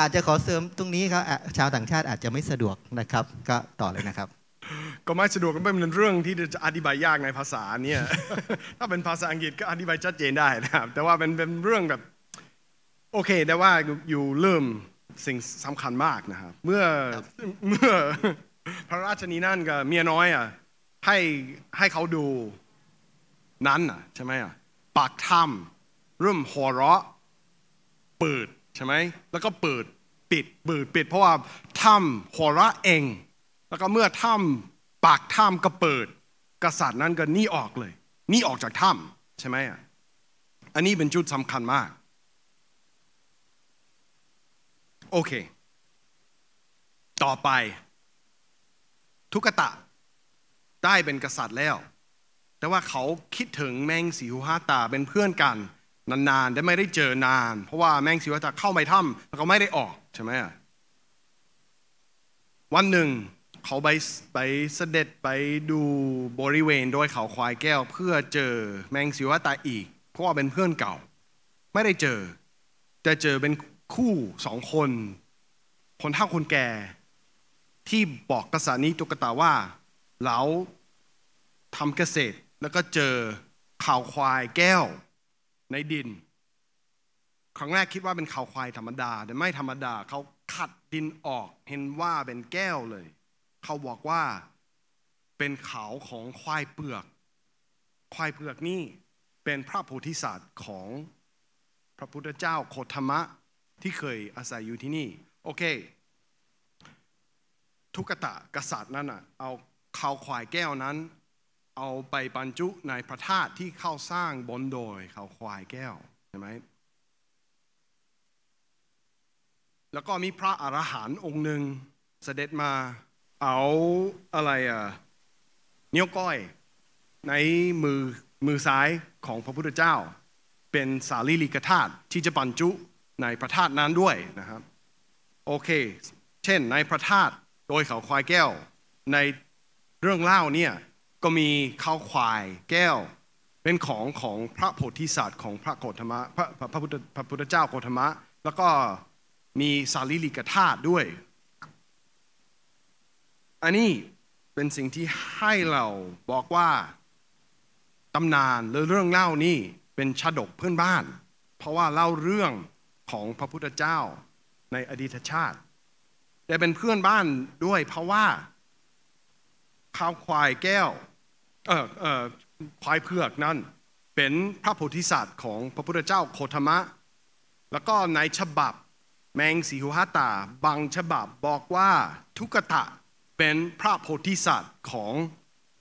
อาจจะขอเสริมตรงนี้ครับชาวต่างชาติอาจจะไม่สะดวกนะครับก็ต่อเลยนะครับ ก็ไม่สะดวกก็เป็นเรื่องที่จะอธิบายยากในภาษาเนี่ยถ้าเป็นภาษาอังกฤษก็อธิบายชัดเจนได้นะครับ แต่ว่าเป็นเป็นเรื่องแบบโอเคแต่ว่าอยู่เริ่มสิ่งสำคัญมากนะครับ เมื่อเมื่อพระราชนีนั่นกับเมียน้อยอ่ะให้ให้เขาดูนั้นอ่ะใช่ไหมอ่ะปากถ้ำเริ่มหัวเราะเปิดใช่ไหมแล้วก็เปิดปิดเปิดปิดเพราะว่าถ้ำหัวระเอง แล้วก็เมื่อถ้ำปากถ้ำก็เปิด กษัตริย์นั้นก็นี่ออกเลย นี่ออกจากถ้ำใช่ไหมอ่ะอันนี้เป็นจุดสำคัญมาก โอเค ต่อไป ทุกตะได้เป็นกษัตริย์แล้ว แต่ว่าเขาคิดถึงแมงสีหูห้าตาเป็นเพื่อนกันนานๆได้ไม่ได้เจอนาน เพราะว่าแมงสีวัตเข้าไปถ้ำแล้วก็ไม่ได้ออกใช่ไหมวันหนึ่งเขาไปไปเสด็จไปดูบริเวณโดยเขาควายแก้ว เพื่อเจอแมงสีวัตอีก เพราะว่าเป็นเพื่อนเก่า ไม่ได้เจอแต่เจอเป็นคู่สองคนคนเฒ่าคนแก่ที่บอกกษารนี้ตุกตาว่าเราทำเกษตร แล้วก็เจอข่าวควายแก้วในดิน ครั้งแรกคิดว่าเป็นเขาควายธรรมดา แต่ไม่ธรรมดาเขาขัดดินออกเห็นว่าเป็นแก้วเลยเขาบอกว่าเป็นเขาของควายเปลือก ควายเปลือกนี่เป็นพระโพธิสัตว์ของพระพุทธเจ้าโคธรรมะที่เคยอาศัยอยู่ที่นี่โอเค ทุกตะกษัตริย์นั่นอ่ะ เอาเขาควายแก้วนั้นเอาไปบรรจุในพระธาตุที่เข้าสร้างบนโดยเขาควายแก้วใช่ไหม แล้วก็มีพระอรหันต์องค์หนึ่งเสด็จมาเอาอะไรอ่ะนิ้วก้อยในมือมือซ้ายของพระพุทธเจ้า เป็นสารีริกธาตุที่จะบรรจุในพระธาตุนั้นด้วยนะครับโอเค เช่นในพระธาตุโดยเขาควายแก้วในเรื่องเล่าเนี่ยก็มีข้าวควายแก้ว เป็นของของพระโพธิสัตว์ของพระโกธมะพระพระพุทธพระพุทธเจ้าโกธมะแล้วก็มีสารีริกธาตุด้วย อันนี้เป็นสิ่งที่ให้เราบอกว่าตำนานหรือเรื่องเล่านี่เป็นชาดกเพื่อนบ้าน เพราะว่าเล่าเรื่องของพระพุทธเจ้าในอดีตชาติแต่เป็นเพื่อนบ้านด้วยเพราะว่าข้าวควายแก้วควายเผือกนั่นเป็นพระโพธิสัตว์ของพระพุทธเจ้าโคธมะ แล้วก็ในฉบับ แมงสีหัาตาบางฉบับบอกว่าทุกตะเป็นพระโพธิสัตว์ของ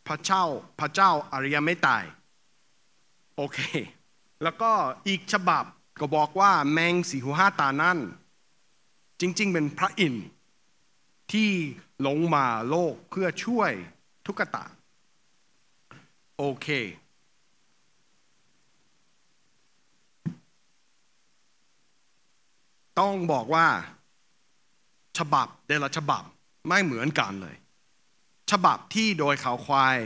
พระเจ้าพระเจ้าอริยไม่ตายโอเค แล้วก็อีกฉบับก็บอกว่าแมงสีหัาตานั่นจริงๆ เป็นพระอินทร์ที่ลงมาโลกเพื่อช่วยทุกตะโอเค ต้องบอกว่าฉบับแต่ละฉบับไม่เหมือนกันเลย ฉบับที่โดยเขาควาย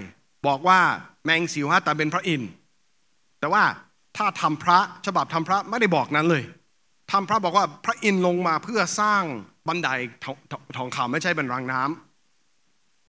บอกว่าแมงสิวฮะแต่เป็นพระอินทร์ แต่ว่าถ้าทำพระฉบับทำพระไม่ได้บอกนั้นเลยทำพระบอกว่าพระอินทร์ลงมาเพื่อสร้างบันไดทองคำไม่ใช่เป็นรางน้ำ